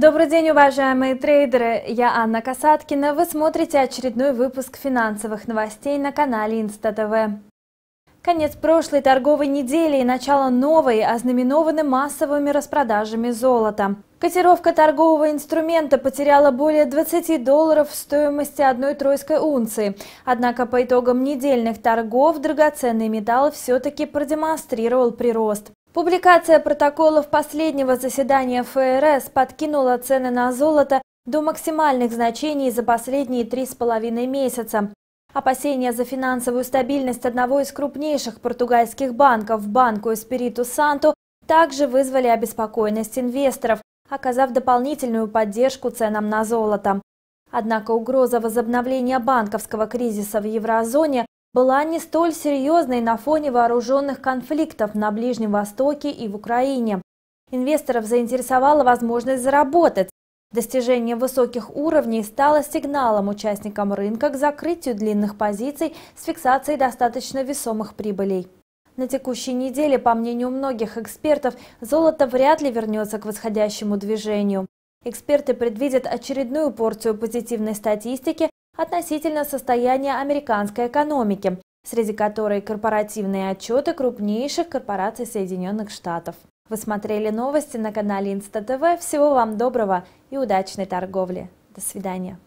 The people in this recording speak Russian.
Добрый день, уважаемые трейдеры! Я Анна Касаткина. Вы смотрите очередной выпуск финансовых новостей на канале Инста ТВ. Конец прошлой торговой недели и начало новой ознаменованы массовыми распродажами золота. Котировка торгового инструмента потеряла более 20 долларов в стоимости одной тройской унции. Однако по итогам недельных торгов драгоценный металл все-таки продемонстрировал прирост. Публикация протоколов последнего заседания ФРС подкинула цены на золото до максимальных значений за последние три с половиной месяца. Опасения за финансовую стабильность одного из крупнейших португальских банков, банку Эспириту Санту, также вызвали обеспокоенность инвесторов, оказав дополнительную поддержку ценам на золото. Однако угроза возобновления банковского кризиса в еврозоне была не столь серьезной на фоне вооруженных конфликтов на Ближнем Востоке и в Украине. Инвесторов заинтересовала возможность заработать. Достижение высоких уровней стало сигналом участникам рынка к закрытию длинных позиций с фиксацией достаточно весомых прибылей. На текущей неделе, по мнению многих экспертов, золото вряд ли вернется к восходящему движению. Эксперты предвидят очередную порцию позитивной статистики, относительно состояния американской экономики, среди которой корпоративные отчеты крупнейших корпораций Соединенных Штатов. Вы смотрели новости на канале Инста ТВ. Всего вам доброго и удачной торговли. До свидания.